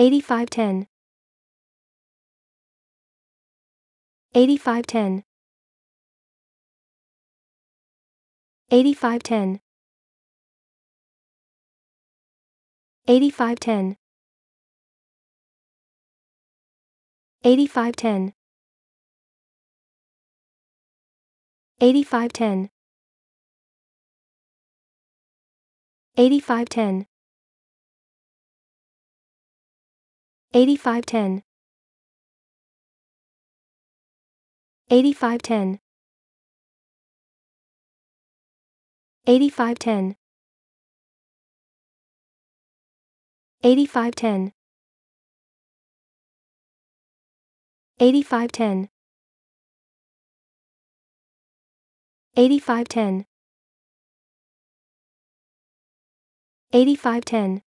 8510 8510 8510 8510 8510 8510 8510 8510 8510 8510 8510 8510 8510 8510